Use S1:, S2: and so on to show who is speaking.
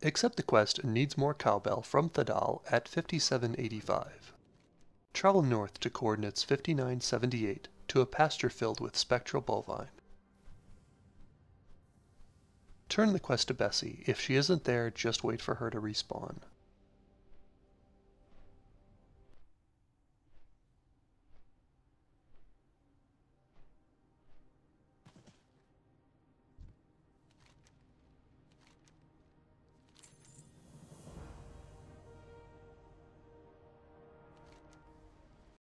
S1: Accept the quest Needs More Cowbell from Thadal at 5785. Travel north to coordinates 5978 to a pasture filled with spectral bovine. Turn the quest to Bessie. If she isn't there, just wait for her to respawn.